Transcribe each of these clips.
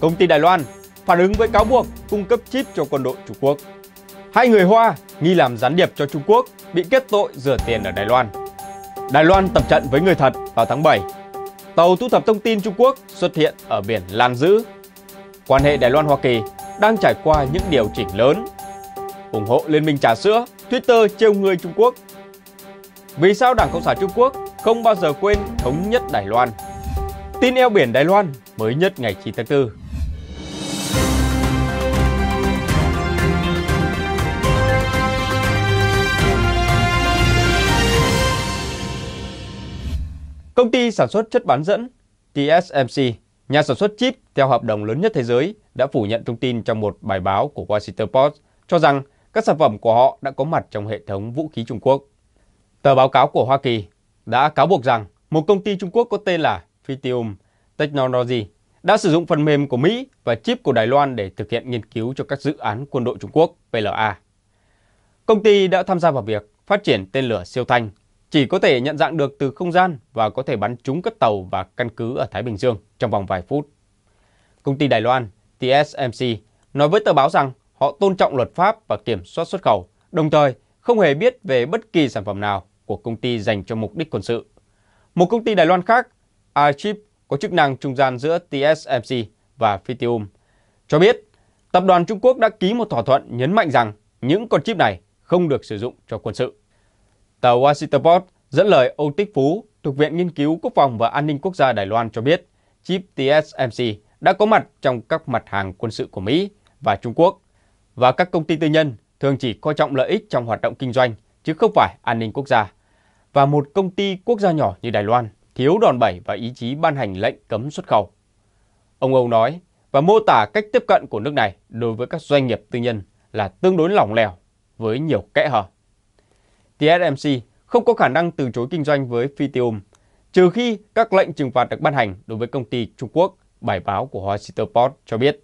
Công ty Đài Loan phản ứng với cáo buộc cung cấp chip cho quân đội Trung Quốc. Hai người Hoa nghi làm gián điệp cho Trung Quốc bị kết tội rửa tiền ở Đài Loan. Đài Loan tập trận với người thật vào tháng 7. Tàu thu thập thông tin Trung Quốc xuất hiện ở biển Lan Dữ. Quan hệ Đài Loan-Hoa Kỳ đang trải qua những điều chỉnh lớn. ủng hộ Liên minh trà sữa, Twitter trêu người Trung Quốc. Vì sao Đảng Cộng sản Trung Quốc không bao giờ quên thống nhất Đài Loan? Tin eo biển Đài Loan mới nhất ngày 9 tháng 4. Công ty sản xuất chất bán dẫn TSMC, nhà sản xuất chip theo hợp đồng lớn nhất thế giới, đã phủ nhận thông tin trong một bài báo của Washington Post cho rằng các sản phẩm của họ đã có mặt trong hệ thống vũ khí Trung Quốc. Tờ báo cáo của Hoa Kỳ đã cáo buộc rằng một công ty Trung Quốc có tên là Tritium Technology đã sử dụng phần mềm của Mỹ và chip của Đài Loan để thực hiện nghiên cứu cho các dự án quân đội Trung Quốc PLA. Công ty đã tham gia vào việc phát triển tên lửa siêu thanh chỉ có thể nhận dạng được từ không gian và có thể bắn trúng các tàu và căn cứ ở Thái Bình Dương trong vòng vài phút. Công ty Đài Loan TSMC nói với tờ báo rằng họ tôn trọng luật pháp và kiểm soát xuất khẩu, đồng thời không hề biết về bất kỳ sản phẩm nào của công ty dành cho mục đích quân sự. Một công ty Đài Loan khác, iChip, có chức năng trung gian giữa TSMC và Phytium, cho biết tập đoàn Trung Quốc đã ký một thỏa thuận nhấn mạnh rằng những con chip này không được sử dụng cho quân sự. Tờ Washington Post dẫn lời ông Tích Phú thuộc Viện Nghiên cứu Quốc phòng và An ninh Quốc gia Đài Loan cho biết chip TSMC đã có mặt trong các mặt hàng quân sự của Mỹ và Trung Quốc và các công ty tư nhân thường chỉ coi trọng lợi ích trong hoạt động kinh doanh chứ không phải an ninh quốc gia. Và một công ty quốc gia nhỏ như Đài Loan thiếu đòn bẩy và ý chí ban hành lệnh cấm xuất khẩu. Ông Âu nói và mô tả cách tiếp cận của nước này đối với các doanh nghiệp tư nhân là tương đối lỏng lẻo với nhiều kẽ hở. TSMC không có khả năng từ chối kinh doanh với Phytium, trừ khi các lệnh trừng phạt được ban hành đối với công ty Trung Quốc, bài báo của Washington Post cho biết.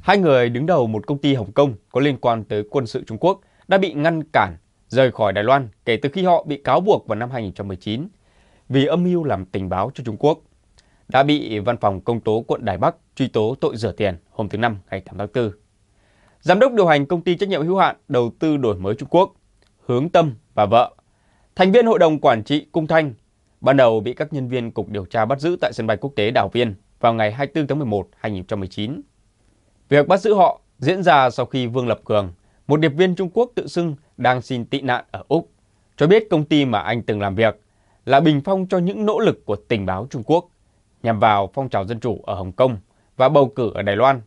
Hai người đứng đầu một công ty Hồng Kông có liên quan tới quân sự Trung Quốc đã bị ngăn cản rời khỏi Đài Loan kể từ khi họ bị cáo buộc vào năm 2019 vì âm mưu làm tình báo cho Trung Quốc, đã bị Văn phòng Công tố quận Đài Bắc truy tố tội rửa tiền hôm thứ Năm ngày 8 tháng 4. Giám đốc điều hành công ty trách nhiệm hữu hạn đầu tư đổi mới Trung Quốc Hướng Tâm và vợ, thành viên hội đồng quản trị Cung Thanh, ban đầu bị các nhân viên cục điều tra bắt giữ tại sân bay quốc tế đảo Viên vào ngày 24 tháng 11, năm 2019. Việc bắt giữ họ diễn ra sau khi Vương Lập Cường, một điệp viên Trung Quốc tự xưng đang xin tị nạn ở Úc, cho biết công ty mà anh từng làm việc là bình phong cho những nỗ lực của tình báo Trung Quốc nhằm vào phong trào dân chủ ở Hồng Kông và bầu cử ở Đài Loan.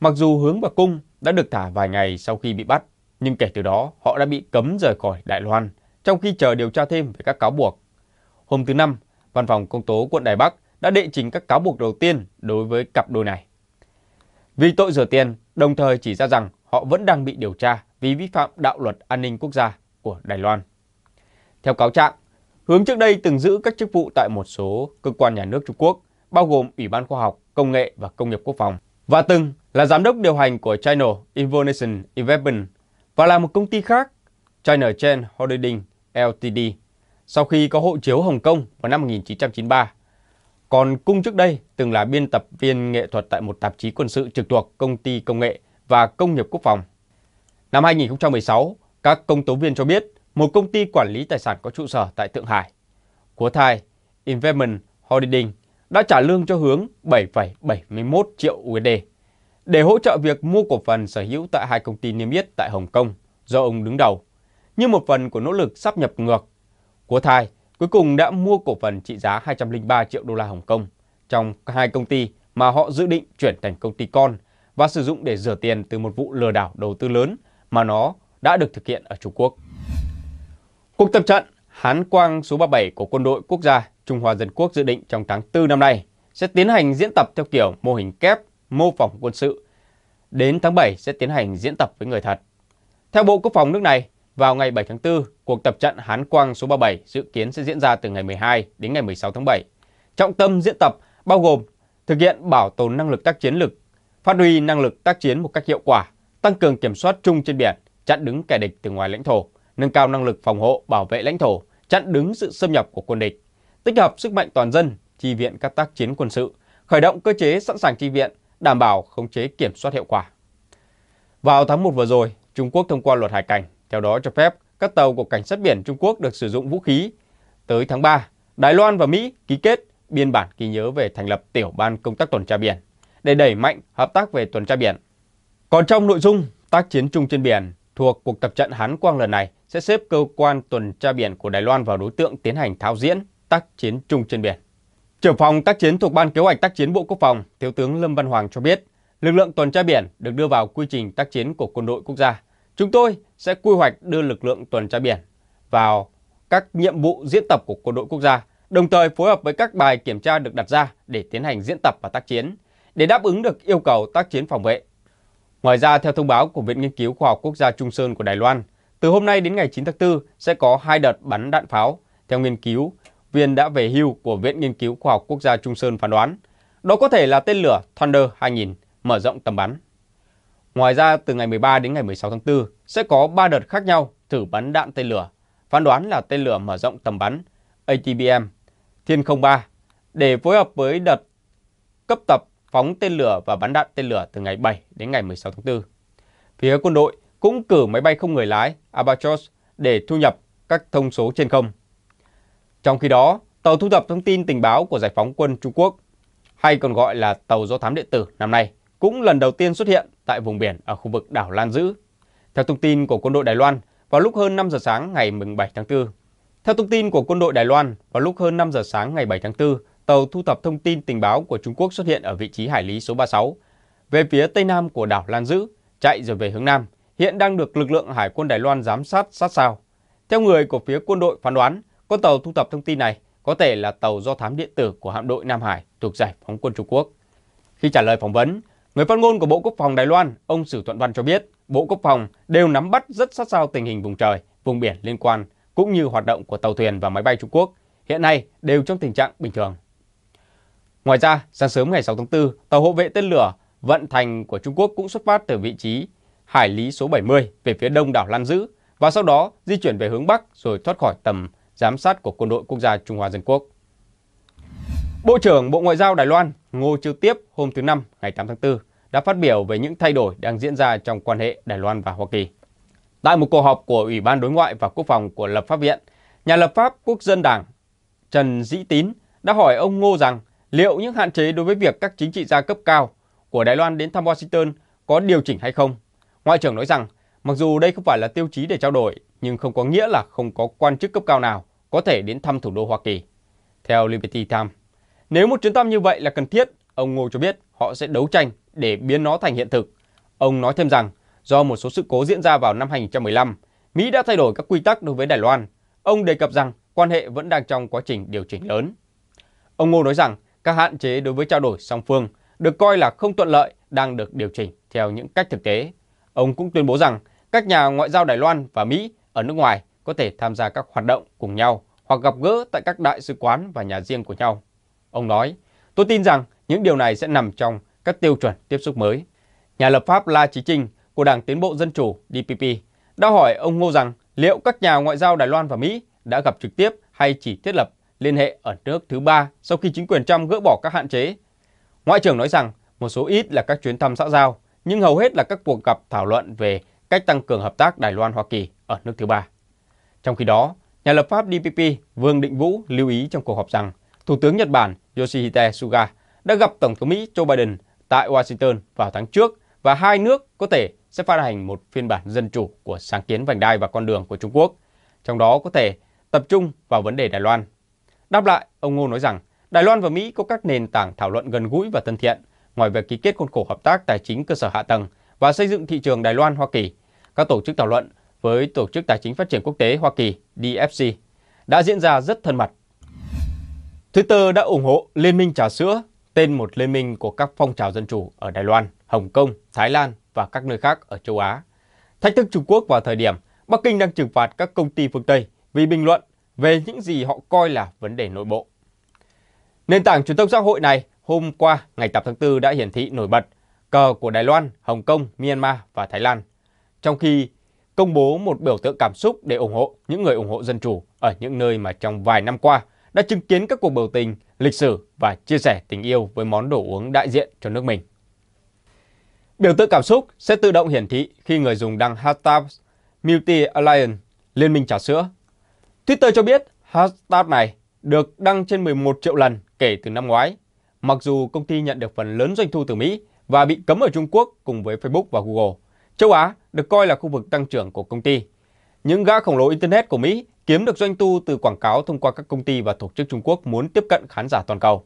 Mặc dù Hướng và Cung đã được thả vài ngày sau khi bị bắt, nhưng kể từ đó, họ đã bị cấm rời khỏi Đài Loan, trong khi chờ điều tra thêm về các cáo buộc. Hôm thứ Năm, Văn phòng Công tố quận Đài Bắc đã đệ trình các cáo buộc đầu tiên đối với cặp đôi này. Vì tội rửa tiền, đồng thời chỉ ra rằng họ vẫn đang bị điều tra vì vi phạm đạo luật an ninh quốc gia của Đài Loan. Theo cáo trạng, Hướng trước đây từng giữ các chức vụ tại một số cơ quan nhà nước Trung Quốc, bao gồm Ủy ban Khoa học, Công nghệ và Công nghiệp Quốc phòng, và từng là giám đốc điều hành của China Innovation Investment và là một công ty khác, China Chen Holding Ltd, sau khi có hộ chiếu Hồng Kông vào năm 1993. Còn Cung trước đây từng là biên tập viên nghệ thuật tại một tạp chí quân sự trực thuộc Công ty Công nghệ và Công nghiệp Quốc phòng. Năm 2016, các công tố viên cho biết một công ty quản lý tài sản có trụ sở tại Thượng Hải. Của thai, Investment Holding đã trả lương cho Hướng 7,71 triệu USD để hỗ trợ việc mua cổ phần sở hữu tại hai công ty niêm yết tại Hồng Kông do ông đứng đầu, như một phần của nỗ lực sắp nhập ngược. Của thai, cuối cùng đã mua cổ phần trị giá 203 triệu đô la Hồng Kông trong hai công ty mà họ dự định chuyển thành công ty con và sử dụng để rửa tiền từ một vụ lừa đảo đầu tư lớn mà nó đã được thực hiện ở Trung Quốc. Cuộc tập trận Hán Quang số 37 của Quân đội Quốc gia Trung Hoa Dân Quốc dự định trong tháng 4 năm nay sẽ tiến hành diễn tập theo kiểu mô hình kép mô phỏng quân sự. Đến tháng 7 sẽ tiến hành diễn tập với người thật. Theo Bộ Quốc phòng nước này, vào ngày 7 tháng 4, cuộc tập trận Hán Quang số 37 dự kiến sẽ diễn ra từ ngày 12 đến ngày 16 tháng 7. Trọng tâm diễn tập bao gồm thực hiện bảo tồn năng lực tác chiến lực, phát huy năng lực tác chiến một cách hiệu quả, tăng cường kiểm soát chung trên biển, chặn đứng kẻ địch từ ngoài lãnh thổ, nâng cao năng lực phòng hộ bảo vệ lãnh thổ, chặn đứng sự xâm nhập của quân địch, tích hợp sức mạnh toàn dân, chi viện các tác chiến quân sự, khởi động cơ chế sẵn sàng chi viện, đảm bảo khống chế kiểm soát hiệu quả. Vào tháng 1 vừa rồi, Trung Quốc thông qua luật hải cảnh, theo đó cho phép các tàu của cảnh sát biển Trung Quốc được sử dụng vũ khí. Tới tháng 3, Đài Loan và Mỹ ký kết biên bản ghi nhớ về thành lập tiểu ban công tác tuần tra biển để đẩy mạnh hợp tác về tuần tra biển. Còn trong nội dung tác chiến chung trên biển thuộc cuộc tập trận Hán Quang lần này sẽ xếp cơ quan tuần tra biển của Đài Loan vào đối tượng tiến hành thao diễn tác chiến chung trên biển. Trưởng phòng tác chiến thuộc Ban Kế hoạch tác chiến Bộ Quốc phòng, Thiếu tướng Lâm Văn Hoàng cho biết, lực lượng tuần tra biển được đưa vào quy trình tác chiến của quân đội quốc gia. Chúng tôi sẽ quy hoạch đưa lực lượng tuần tra biển vào các nhiệm vụ diễn tập của quân đội quốc gia, đồng thời phối hợp với các bài kiểm tra được đặt ra để tiến hành diễn tập và tác chiến, để đáp ứng được yêu cầu tác chiến phòng vệ. Ngoài ra, theo thông báo của Viện Nghiên cứu Khoa học Quốc gia Trung Sơn của Đài Loan, từ hôm nay đến ngày 9 tháng 4 sẽ có hai đợt bắn đạn pháo. Theo nghiên cứu, viên đã về hưu của Viện Nghiên cứu Khoa học Quốc gia Trung Sơn phán đoán, đó có thể là tên lửa Thunder 2000 mở rộng tầm bắn. Ngoài ra, từ ngày 13 đến ngày 16 tháng 4 sẽ có 3 đợt khác nhau thử bắn đạn tên lửa, phán đoán là tên lửa mở rộng tầm bắn ATBM Thiên 03 để phối hợp với đợt cấp tập phóng tên lửa và bắn đạn tên lửa từ ngày 7 đến ngày 16 tháng 4. Phía quân đội cũng cử máy bay không người lái Albatros để thu nhập các thông số trên không trong khi đó, tàu thu thập thông tin tình báo của Giải phóng quân Trung Quốc, hay còn gọi là tàu do thám điện tử năm nay, cũng lần đầu tiên xuất hiện tại vùng biển ở khu vực đảo Lan Dữ. Theo thông tin của quân đội Đài Loan, vào lúc hơn 5 giờ sáng ngày 7 tháng 4, theo thông tin của quân đội Đài Loan, vào lúc hơn 5 giờ sáng ngày 7 tháng 4, tàu thu thập thông tin tình báo của Trung Quốc xuất hiện ở vị trí hải lý số 36, về phía tây nam của đảo Lan Dữ, chạy rồi về hướng nam, hiện đang được lực lượng Hải quân Đài Loan giám sát sát sao. Theo người của phía quân đội phán đoán, con tàu thu thập thông tin này có thể là tàu do thám điện tử của hạm đội Nam Hải thuộc giải phóng quân Trung Quốc. Khi trả lời phỏng vấn, người phát ngôn của Bộ Quốc phòng Đài Loan, ông Sử Thuận Văn cho biết, Bộ Quốc phòng đều nắm bắt rất sát sao tình hình vùng trời, vùng biển liên quan, cũng như hoạt động của tàu thuyền và máy bay Trung Quốc, hiện nay đều trong tình trạng bình thường. Ngoài ra, sáng sớm ngày 6 tháng 4, tàu hộ vệ tên lửa vận thành của Trung Quốc cũng xuất phát từ vị trí hải lý số 70 về phía đông đảo Lan Dữ và sau đó di chuyển về hướng Bắc rồi thoát khỏi tầm giám sát của quân đội quốc gia Trung Hoa Dân Quốc. Bộ trưởng Bộ Ngoại giao Đài Loan Ngô Chiêu Tiếp hôm thứ Năm ngày 8 tháng 4 đã phát biểu về những thay đổi đang diễn ra trong quan hệ Đài Loan và Hoa Kỳ. Tại một cuộc họp của Ủy ban Đối ngoại và Quốc phòng của lập pháp viện, nhà lập pháp Quốc dân Đảng Trần Dĩ Tín đã hỏi ông Ngô rằng liệu những hạn chế đối với việc các chính trị gia cấp cao của Đài Loan đến thăm Washington có điều chỉnh hay không. Ngoại trưởng nói rằng mặc dù đây không phải là tiêu chí để trao đổi nhưng không có nghĩa là không có quan chức cấp cao nào có thể đến thăm thủ đô Hoa Kỳ. Theo Liberty Times, nếu một chuyến thăm như vậy là cần thiết, ông Ngô cho biết họ sẽ đấu tranh để biến nó thành hiện thực. Ông nói thêm rằng, do một số sự cố diễn ra vào năm 2015, Mỹ đã thay đổi các quy tắc đối với Đài Loan. Ông đề cập rằng quan hệ vẫn đang trong quá trình điều chỉnh lớn. Ông Ngô nói rằng các hạn chế đối với trao đổi song phương được coi là không thuận lợi đang được điều chỉnh theo những cách thực tế. Ông cũng tuyên bố rằng các nhà ngoại giao Đài Loan và Mỹ ở nước ngoài có thể tham gia các hoạt động cùng nhau hoặc gặp gỡ tại các đại sứ quán và nhà riêng của nhau. Ông nói, tôi tin rằng những điều này sẽ nằm trong các tiêu chuẩn tiếp xúc mới. Nhà lập pháp La Chí Trinh của Đảng Tiến bộ Dân chủ DPP đã hỏi ông Ngô rằng liệu các nhà ngoại giao Đài Loan và Mỹ đã gặp trực tiếp hay chỉ thiết lập liên hệ ở nước thứ ba sau khi chính quyền Trump gỡ bỏ các hạn chế. Ngoại trưởng nói rằng một số ít là các chuyến thăm xã giao, nhưng hầu hết là các cuộc gặp thảo luận về cách tăng cường hợp tác Đài Loan-Hoa Kỳ ở nước thứ ba. Trong khi đó, nhà lập pháp DPP Vương Định Vũ lưu ý trong cuộc họp rằng Thủ tướng Nhật Bản Yoshihide Suga đã gặp Tổng thống Mỹ Joe Biden tại Washington vào tháng trước và hai nước có thể sẽ phát hành một phiên bản dân chủ của sáng kiến vành đai và con đường của Trung Quốc, trong đó có thể tập trung vào vấn đề Đài Loan. Đáp lại, ông Ngô nói rằng Đài Loan và Mỹ có các nền tảng thảo luận gần gũi và thân thiện, ngoài việc ký kết khuôn khổ hợp tác tài chính cơ sở hạ tầng và xây dựng thị trường Đài Loan Hoa Kỳ, các tổ chức thảo luận với Tổ chức Tài chính Phát triển Quốc tế Hoa Kỳ DFC đã diễn ra rất thân mật. Twitter đã ủng hộ Liên minh trà sữa, tên một liên minh của các phong trào dân chủ ở Đài Loan, Hồng Kông, Thái Lan và các nơi khác ở châu Á. Thách thức Trung Quốc vào thời điểm Bắc Kinh đang trừng phạt các công ty phương Tây vì bình luận về những gì họ coi là vấn đề nội bộ. Nền tảng truyền thông xã hội này hôm qua ngày 8 tháng 4 đã hiển thị nổi bật cờ của Đài Loan, Hồng Kông, Myanmar và Thái Lan, trong khi công bố một biểu tượng cảm xúc để ủng hộ những người ủng hộ dân chủ ở những nơi mà trong vài năm qua đã chứng kiến các cuộc biểu tình lịch sử và chia sẻ tình yêu với món đồ uống đại diện cho nước mình. Biểu tượng cảm xúc sẽ tự động hiển thị khi người dùng đăng hashtag Multi Alliance, Liên minh trà sữa. Twitter cho biết hashtag này được đăng trên 11 triệu lần kể từ năm ngoái. Mặc dù công ty nhận được phần lớn doanh thu từ Mỹ và bị cấm ở Trung Quốc cùng với Facebook và Google, Châu Á được coi là khu vực tăng trưởng của công ty. Những gã khổng lồ Internet của Mỹ kiếm được doanh thu từ quảng cáo thông qua các công ty và tổ chức Trung Quốc muốn tiếp cận khán giả toàn cầu.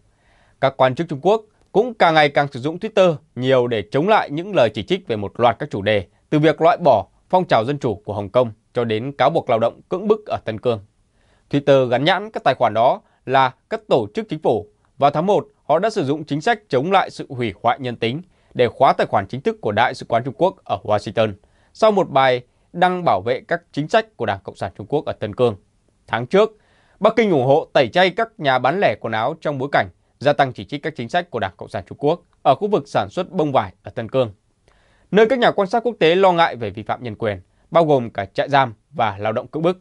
Các quan chức Trung Quốc cũng càng ngày càng sử dụng Twitter nhiều để chống lại những lời chỉ trích về một loạt các chủ đề, từ việc loại bỏ phong trào dân chủ của Hồng Kông cho đến cáo buộc lao động cưỡng bức ở Tân Cương. Twitter gắn nhãn các tài khoản đó là các tổ chức chính phủ. Vào tháng 1, họ đã sử dụng chính sách chống lại sự hủy hoại nhân tính để khóa tài khoản chính thức của Đại sứ quán Trung Quốc ở Washington sau một bài đăng bảo vệ các chính sách của Đảng Cộng sản Trung Quốc ở Tân Cương. Tháng trước, Bắc Kinh ủng hộ tẩy chay các nhà bán lẻ quần áo trong bối cảnh gia tăng chỉ trích các chính sách của Đảng Cộng sản Trung Quốc ở khu vực sản xuất bông vải ở Tân Cương, nơi các nhà quan sát quốc tế lo ngại về vi phạm nhân quyền, bao gồm cả trại giam và lao động cưỡng bức.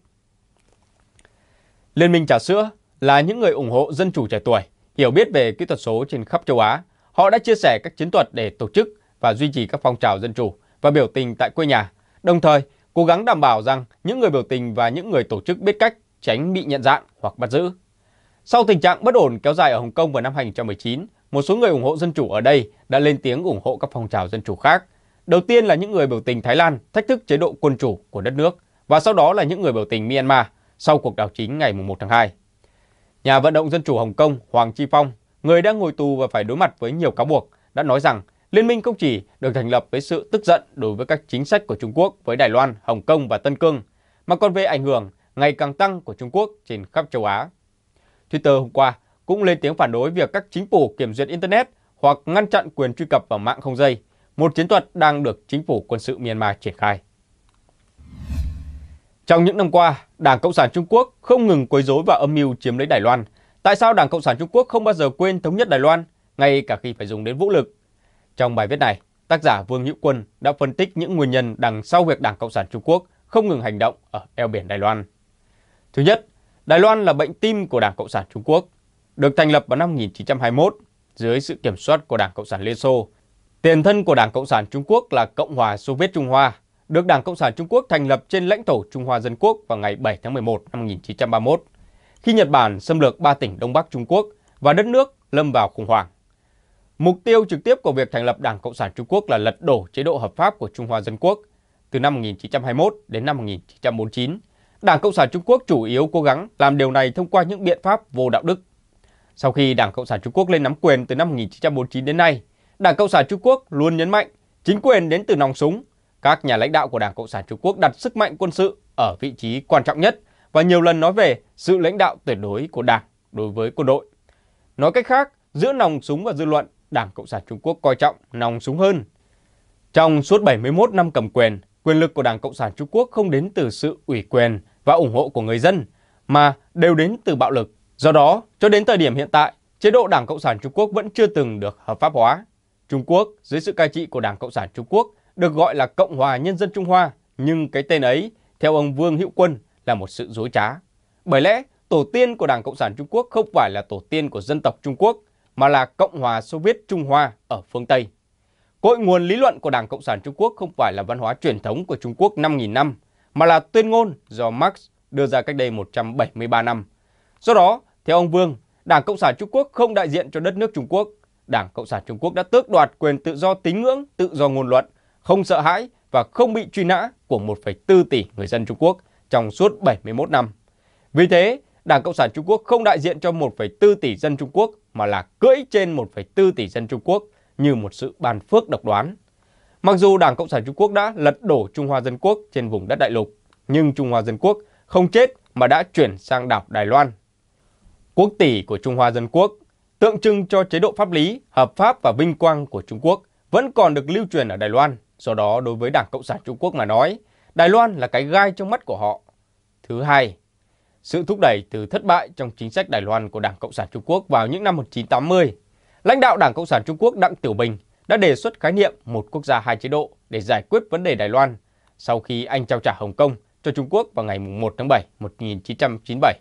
Liên minh trà sữa là những người ủng hộ dân chủ trẻ tuổi, hiểu biết về kỹ thuật số trên khắp châu Á Họ đã chia sẻ các chiến thuật để tổ chức và duy trì các phong trào dân chủ và biểu tình tại quê nhà, đồng thời cố gắng đảm bảo rằng những người biểu tình và những người tổ chức biết cách tránh bị nhận dạng hoặc bắt giữ. Sau tình trạng bất ổn kéo dài ở Hồng Kông vào năm 2019, một số người ủng hộ dân chủ ở đây đã lên tiếng ủng hộ các phong trào dân chủ khác. Đầu tiên là những người biểu tình Thái Lan thách thức chế độ quân chủ của đất nước và sau đó là những người biểu tình Myanmar sau cuộc đảo chính ngày 1 tháng 2. Nhà vận động dân chủ Hồng Kông Hoàng Chi Phong người đang ngồi tù và phải đối mặt với nhiều cáo buộc, đã nói rằng Liên minh không chỉ được thành lập với sự tức giận đối với các chính sách của Trung Quốc với Đài Loan, Hồng Kông và Tân Cương, mà còn về ảnh hưởng ngày càng tăng của Trung Quốc trên khắp châu Á. Twitter hôm qua cũng lên tiếng phản đối việc các chính phủ kiểm duyệt Internet hoặc ngăn chặn quyền truy cập vào mạng không dây, một chiến thuật đang được chính phủ quân sự Myanmar triển khai. Trong những năm qua, Đảng Cộng sản Trung Quốc không ngừng quấy rối và âm mưu chiếm lấy Đài Loan – Tại sao Đảng Cộng sản Trung Quốc không bao giờ quên thống nhất Đài Loan, ngay cả khi phải dùng đến vũ lực? Trong bài viết này, tác giả Vương Hữu Quân đã phân tích những nguyên nhân đằng sau việc Đảng Cộng sản Trung Quốc không ngừng hành động ở eo biển Đài Loan. Thứ nhất, Đài Loan là bệnh tim của Đảng Cộng sản Trung Quốc, được thành lập vào năm 1921 dưới sự kiểm soát của Đảng Cộng sản Liên Xô. Tiền thân của Đảng Cộng sản Trung Quốc là Cộng hòa Xô Viết Trung Hoa, được Đảng Cộng sản Trung Quốc thành lập trên lãnh thổ Trung Hoa Dân Quốc vào ngày 7 tháng 11 năm 1931 khi Nhật Bản xâm lược ba tỉnh Đông Bắc Trung Quốc và đất nước lâm vào khủng hoảng. Mục tiêu trực tiếp của việc thành lập Đảng Cộng sản Trung Quốc là lật đổ chế độ hợp pháp của Trung Hoa Dân Quốc. Từ năm 1921 đến năm 1949, Đảng Cộng sản Trung Quốc chủ yếu cố gắng làm điều này thông qua những biện pháp vô đạo đức. Sau khi Đảng Cộng sản Trung Quốc lên nắm quyền từ năm 1949 đến nay, Đảng Cộng sản Trung Quốc luôn nhấn mạnh chính quyền đến từ nòng súng. Các nhà lãnh đạo của Đảng Cộng sản Trung Quốc đặt sức mạnh quân sự ở vị trí quan trọng nhất và nhiều lần nói về sự lãnh đạo tuyệt đối của Đảng đối với quân đội. Nói cách khác, giữa nòng súng và dư luận, Đảng Cộng sản Trung Quốc coi trọng nòng súng hơn. Trong suốt 71 năm cầm quyền, quyền lực của Đảng Cộng sản Trung Quốc không đến từ sự ủy quyền và ủng hộ của người dân, mà đều đến từ bạo lực. Do đó, cho đến thời điểm hiện tại, chế độ Đảng Cộng sản Trung Quốc vẫn chưa từng được hợp pháp hóa. Trung Quốc, dưới sự cai trị của Đảng Cộng sản Trung Quốc, được gọi là Cộng hòa Nhân dân Trung Hoa, nhưng cái tên ấy, theo ông Vương Hữu Quân, là một sự dối trá. Bởi lẽ, tổ tiên của Đảng Cộng sản Trung Quốc không phải là tổ tiên của dân tộc Trung Quốc, mà là Cộng hòa Xô Viết Trung Hoa ở phương Tây. Cội nguồn lý luận của Đảng Cộng sản Trung Quốc không phải là văn hóa truyền thống của Trung Quốc 5.000 năm, mà là tuyên ngôn do Marx đưa ra cách đây 173 năm. Do đó, theo ông Vương, Đảng Cộng sản Trung Quốc không đại diện cho đất nước Trung Quốc. Đảng Cộng sản Trung Quốc đã tước đoạt quyền tự do tín ngưỡng, tự do ngôn luận, không sợ hãi và không bị truy nã của 1,4 tỷ người dân Trung Quốc trong suốt 71 năm. Vì thế, Đảng Cộng sản Trung Quốc không đại diện cho 1,4 tỷ dân Trung Quốc mà là cưỡi trên 1,4 tỷ dân Trung Quốc như một sự bàn phước độc đoán. Mặc dù Đảng Cộng sản Trung Quốc đã lật đổ Trung Hoa Dân Quốc trên vùng đất đại lục, nhưng Trung Hoa Dân Quốc không chết mà đã chuyển sang đảo Đài Loan. Quốc tỷ của Trung Hoa Dân Quốc, tượng trưng cho chế độ pháp lý, hợp pháp và vinh quang của Trung Quốc vẫn còn được lưu truyền ở Đài Loan. Do đó, đối với Đảng Cộng sản Trung Quốc mà nói, Đài Loan là cái gai trong mắt của họ. Thứ hai, sự thúc đẩy từ thất bại trong chính sách Đài Loan của Đảng Cộng sản Trung Quốc vào những năm 1980. Lãnh đạo Đảng Cộng sản Trung Quốc Đặng Tiểu Bình đã đề xuất khái niệm một quốc gia hai chế độ để giải quyết vấn đề Đài Loan sau khi anh trao trả Hồng Kông cho Trung Quốc vào ngày 1 tháng 7 1997.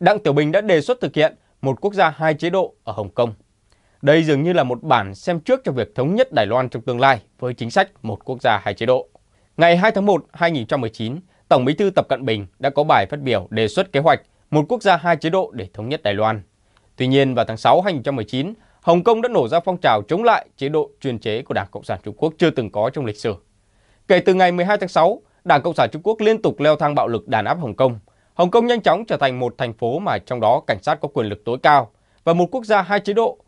Đặng Tiểu Bình đã đề xuất thực hiện một quốc gia hai chế độ ở Hồng Kông. Đây dường như là một bản xem trước cho việc thống nhất Đài Loan trong tương lai với chính sách một quốc gia hai chế độ. Ngày 2 tháng 1, 2019, Tổng bí thư Tập Cận Bình đã có bài phát biểu đề xuất kế hoạch một quốc gia hai chế độ để thống nhất Đài Loan. Tuy nhiên, vào tháng 6, 2019, Hồng Kông đã nổ ra phong trào chống lại chế độ chuyên chế của Đảng Cộng sản Trung Quốc chưa từng có trong lịch sử. Kể từ ngày 12 tháng 6, Đảng Cộng sản Trung Quốc liên tục leo thang bạo lực đàn áp Hồng Kông. Hồng Kông nhanh chóng trở thành một thành phố mà trong đó cảnh sát có quyền lực tối cao và một quốc gia hai chế độ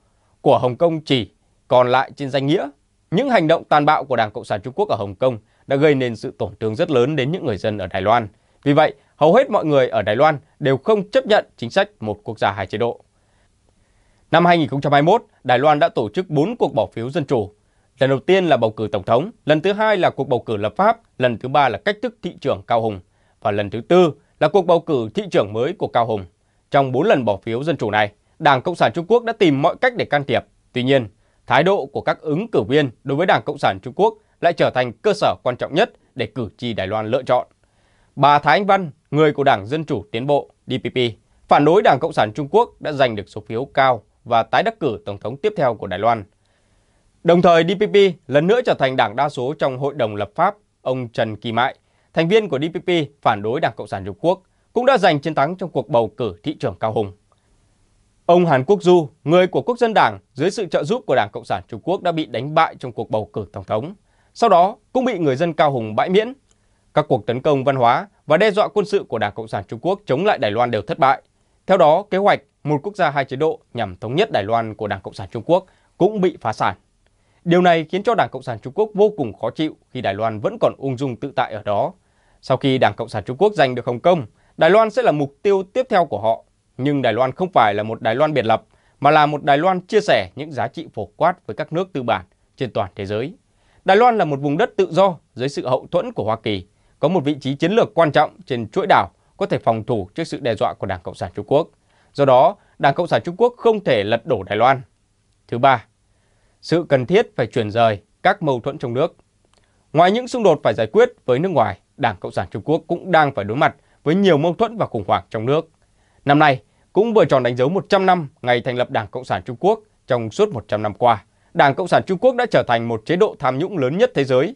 của Hồng Kông chỉ còn lại trên danh nghĩa. Những hành động tàn bạo của Đảng Cộng sản Trung Quốc ở Hồng Kông đã gây nên sự tổn thương rất lớn đến những người dân ở Đài Loan. Vì vậy, hầu hết mọi người ở Đài Loan đều không chấp nhận chính sách một quốc gia hai chế độ. Năm 2021, Đài Loan đã tổ chức 4 cuộc bỏ phiếu dân chủ. Lần đầu tiên là bầu cử tổng thống, lần thứ hai là cuộc bầu cử lập pháp, lần thứ ba là cách thức thị trưởng Cao Hùng và lần thứ tư là cuộc bầu cử thị trưởng mới của Cao Hùng. Trong 4 lần bỏ phiếu dân chủ này, Đảng Cộng sản Trung Quốc đã tìm mọi cách để can thiệp. Tuy nhiên, thái độ của các ứng cử viên đối với Đảng Cộng sản Trung Quốc lại trở thành cơ sở quan trọng nhất để cử tri Đài Loan lựa chọn. Bà Thái Anh Văn, người của Đảng Dân Chủ Tiến Bộ DPP, phản đối Đảng Cộng sản Trung Quốc đã giành được số phiếu cao và tái đắc cử Tổng thống tiếp theo của Đài Loan. Đồng thời, DPP lần nữa trở thành đảng đa số trong Hội đồng lập pháp. Ông Trần Kỳ Mại, thành viên của DPP phản đối Đảng Cộng sản Trung Quốc, cũng đã giành chiến thắng trong cuộc bầu cử thị trưởng Cao Hùng. Ông Hàn Quốc Du, người của Quốc dân Đảng, dưới sự trợ giúp của Đảng Cộng sản Trung Quốc đã bị đánh bại trong cuộc bầu cử Tổng thống sau đó cũng bị người dân Cao Hùng bãi miễn. Các cuộc tấn công văn hóa và đe dọa quân sự của Đảng Cộng sản Trung Quốc chống lại Đài Loan đều thất bại. Theo đó, kế hoạch một quốc gia hai chế độ nhằm thống nhất Đài Loan của Đảng Cộng sản Trung Quốc cũng bị phá sản. Điều này khiến cho Đảng Cộng sản Trung Quốc vô cùng khó chịu khi Đài Loan vẫn còn ung dung tự tại ở đó. Sau khi Đảng Cộng sản Trung Quốc giành được Hồng Kông, Đài Loan sẽ là mục tiêu tiếp theo của họ. Nhưng Đài Loan không phải là một Đài Loan biệt lập, mà là một Đài Loan chia sẻ những giá trị phổ quát với các nước tư bản trên toàn thế giới. Đài Loan là một vùng đất tự do dưới sự hậu thuẫn của Hoa Kỳ, có một vị trí chiến lược quan trọng trên chuỗi đảo có thể phòng thủ trước sự đe dọa của Đảng Cộng sản Trung Quốc. Do đó, Đảng Cộng sản Trung Quốc không thể lật đổ Đài Loan. Thứ ba, sự cần thiết phải chuyển rời các mâu thuẫn trong nước. Ngoài những xung đột phải giải quyết với nước ngoài, Đảng Cộng sản Trung Quốc cũng đang phải đối mặt với nhiều mâu thuẫn và khủng hoảng trong nước. Năm nay, cũng vừa tròn đánh dấu 100 năm ngày thành lập Đảng Cộng sản Trung Quốc trong suốt 100 năm qua. Đảng Cộng sản Trung Quốc đã trở thành một chế độ tham nhũng lớn nhất thế giới.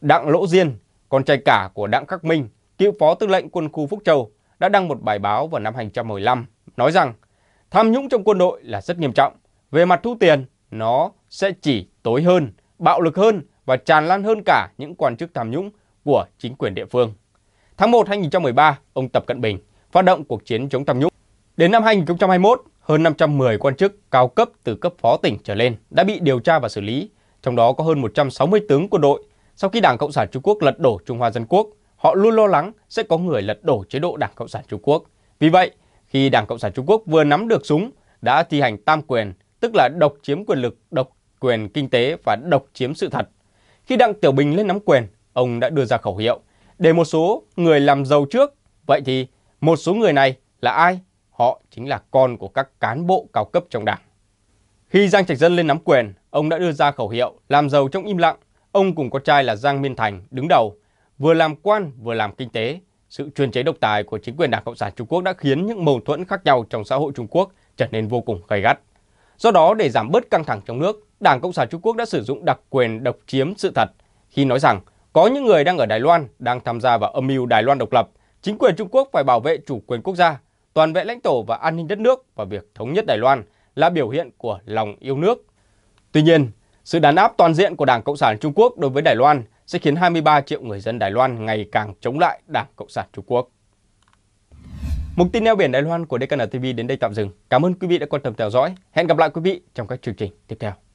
Đặng Lỗ Diên, con trai cả của Đặng Khắc Minh, cựu phó tư lệnh quân khu Phúc Châu, đã đăng một bài báo vào năm 2015 nói rằng tham nhũng trong quân đội là rất nghiêm trọng. Về mặt thu tiền, nó sẽ chỉ tối hơn, bạo lực hơn và tràn lan hơn cả những quan chức tham nhũng của chính quyền địa phương. Tháng 1 2013, ông Tập Cận Bình phát động cuộc chiến chống tham nhũng. Đến năm 2021, hơn 510 quan chức cao cấp từ cấp phó tỉnh trở lên đã bị điều tra và xử lý, trong đó có hơn 160 tướng quân đội. Sau khi Đảng Cộng sản Trung Quốc lật đổ Trung Hoa Dân Quốc, họ luôn lo lắng sẽ có người lật đổ chế độ Đảng Cộng sản Trung Quốc. Vì vậy, khi Đảng Cộng sản Trung Quốc vừa nắm được súng, đã thi hành tam quyền, tức là độc chiếm quyền lực, độc quyền kinh tế và độc chiếm sự thật. Khi Đặng Tiểu Bình lên nắm quyền, ông đã đưa ra khẩu hiệu để một số người làm giàu trước. Vậy thì một số người này là ai họ chính là con của các cán bộ cao cấp trong đảng. Khi Giang Trạch Dân lên nắm quyền, ông đã đưa ra khẩu hiệu làm giàu trong im lặng. Ông cùng con trai là Giang Miên Thành đứng đầu, vừa làm quan vừa làm kinh tế. Sự chuyên chế độc tài của chính quyền Đảng Cộng sản Trung Quốc đã khiến những mâu thuẫn khác nhau trong xã hội Trung Quốc trở nên vô cùng gay gắt. Do đó, để giảm bớt căng thẳng trong nước, Đảng Cộng sản Trung Quốc đã sử dụng đặc quyền độc chiếm sự thật khi nói rằng có những người đang ở Đài Loan đang tham gia vào âm mưu Đài Loan độc lập, chính quyền Trung Quốc phải bảo vệ chủ quyền quốc gia toàn vẹn lãnh thổ và an ninh đất nước và việc thống nhất Đài Loan là biểu hiện của lòng yêu nước. Tuy nhiên, sự đàn áp toàn diện của Đảng Cộng sản Trung Quốc đối với Đài Loan sẽ khiến 23 triệu người dân Đài Loan ngày càng chống lại Đảng Cộng sản Trung Quốc. Mục tin neo biển Đài Loan của DKN TV đến đây tạm dừng. Cảm ơn quý vị đã quan tâm theo dõi. Hẹn gặp lại quý vị trong các chương trình tiếp theo.